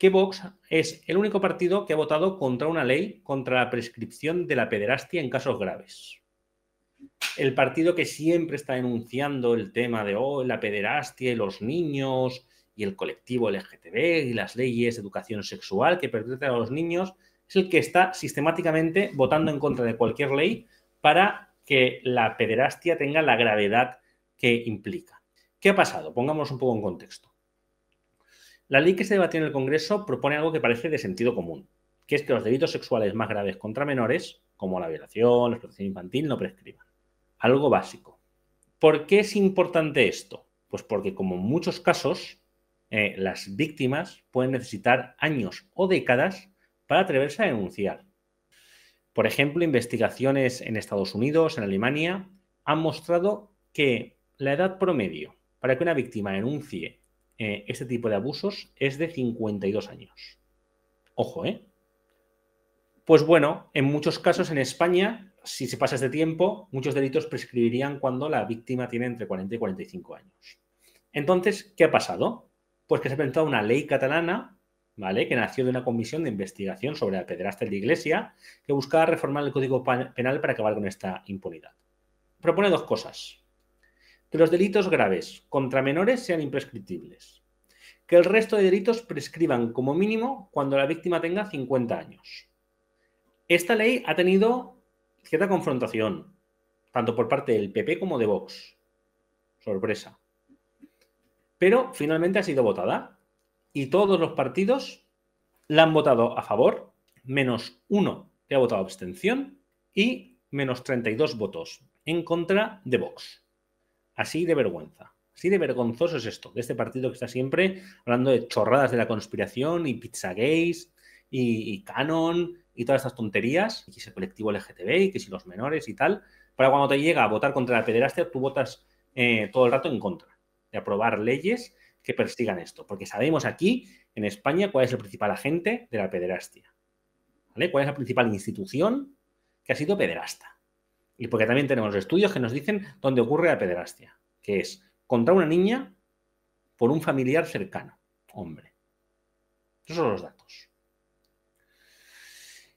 que Vox es el único partido que ha votado contra una ley contra la prescripción de la pederastia en casos graves. El partido que siempre está denunciando el tema de oh, la pederastia y los niños y el colectivo LGTB y las leyes de educación sexual que pertenecen a los niños, es el que está sistemáticamente votando en contra de cualquier ley para que la pederastia tenga la gravedad que implica. ¿Qué ha pasado? Pongamos un poco en contexto. La ley que se debatió en el Congreso propone algo que parece de sentido común, que es que los delitos sexuales más graves contra menores, como la violación, la explotación infantil, no prescriban. Algo básico. ¿Por qué es importante esto? Pues porque como en muchos casos, eh, las víctimas pueden necesitar años o décadas para atreverse a denunciar. Por ejemplo, investigaciones en Estados Unidos, en Alemania, han mostrado que la edad promedio para que una víctima denuncie este tipo de abusos es de 52 años. Ojo, ¿eh? Pues bueno, en muchos casos en España, si se pasa este tiempo, muchos delitos prescribirían cuando la víctima tiene entre 40 y 45 años. Entonces, ¿qué ha pasado? Pues que se ha presentado una ley catalana ¿Vale? que nació de una comisión de investigación sobre la pederastia de Iglesia, que buscaba reformar el Código Penal para acabar con esta impunidad. Propone dos cosas que los delitos graves contra menores sean imprescriptibles, que el resto de delitos prescriban como mínimo cuando la víctima tenga 50 años. Esta ley ha tenido cierta confrontación, tanto por parte del PP como de Vox. Sorpresa. Pero finalmente ha sido votada y todos los partidos la han votado a favor, menos uno que ha votado abstención y menos 32 votos en contra de Vox. Así de vergüenza. Así de vergonzoso es esto, de este partido que está siempre hablando de chorradas de la conspiración y pizza gays y Canon y todas estas tonterías, y que si el colectivo LGTBI, que si los menores y tal, para cuando te llega a votar contra la pederastia, tú votas eh, todo el rato en contra de aprobar leyes que persigan esto, porque sabemos aquí, en España, cuál es el principal agente de la pederastia, ¿vale? ¿Cuál es la principal institución que ha sido pederasta? Y porque también tenemos estudios que nos dicen dónde ocurre la pederastia que es contra una niña por un familiar cercano, hombre. Esos son los datos.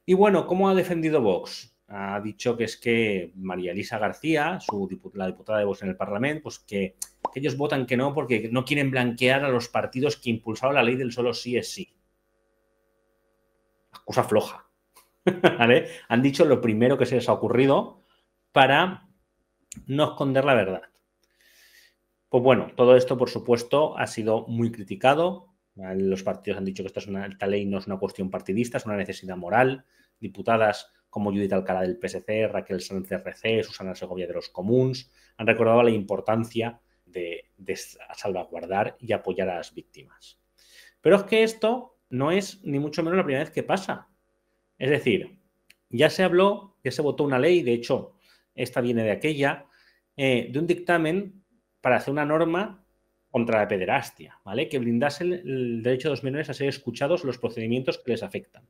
Y bueno, ¿cómo ha defendido Vox? Ha dicho que es que María Elisa García, su la diputada de Vox en el Parlamento, pues que, ellos votan que no porque no quieren blanquear a los partidos que impulsaron la ley del solo sí es sí. Acusa floja. Han dicho lo primero que se les ha ocurrido para no esconder la verdad. Pues bueno, todo esto, por supuesto, ha sido muy criticado. Los partidos han dicho que esta, es una, ley no es una cuestión partidista, es una necesidad moral. Diputadas como Judith Alcalá del PSC, Raquel Sánchez RC, Susana Segovia de los Comuns, han recordado la importancia de, salvaguardar y apoyar a las víctimas. Pero es que esto no es ni mucho menos la primera vez que pasa. Es decir, ya se habló, ya se votó una ley, de hecho, esta viene de aquella, eh, de un dictamen para hacer una norma contra la pederastia, ¿vale? Que brindase el, derecho de los menores a ser escuchados los procedimientos que les afectan.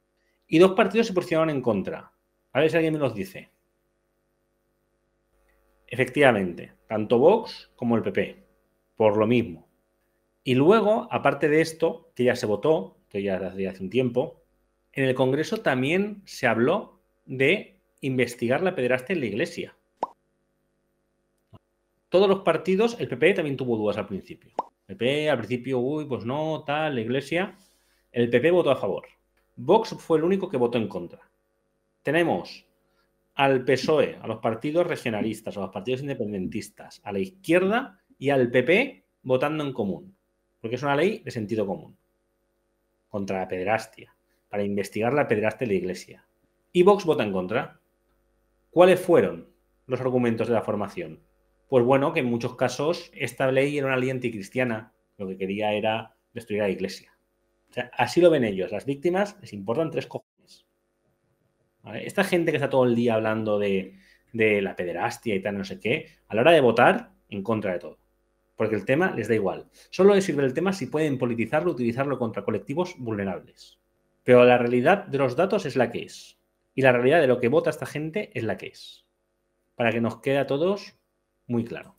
Y dos partidos se posicionaron en contra. A ver si alguien me los dice. Efectivamente, tanto Vox como el PP, por lo mismo. Y luego, aparte de esto, que ya se votó, que ya hace un tiempo, en el Congreso también se habló de investigar la pederastia en la Iglesia todos los partidos, el PP e también tuvo dudas al principio. El PP e al principio, uy, pues no, tal, la iglesia. El PP e votó a favor. Vox fue el único que votó en contra. Tenemos al PSOE, a los partidos regionalistas, a los partidos independentistas, a la izquierda y al PP votando en común, porque es una ley de sentido común contra la pederastia, para investigar la pederastia de la Iglesia. Y Vox vota en contra. ¿Cuáles fueron los argumentos de la formación? Pues bueno, que en muchos casos esta ley era una ley anticristiana, lo que quería era destruir a la iglesia. así lo ven ellos, las víctimas les importan tres cojones. Esta gente que está todo el día hablando de, de la pederastia y tal, no sé qué, a la hora de votar, en contra de todo. Porque el tema les da igual. Solo les sirve el tema si pueden politizarlo, utilizarlo contra colectivos vulnerables. Pero la realidad de los datos es la que es. Y la realidad de lo que vota esta gente es la que es. Para que nos quede a todos muy claro.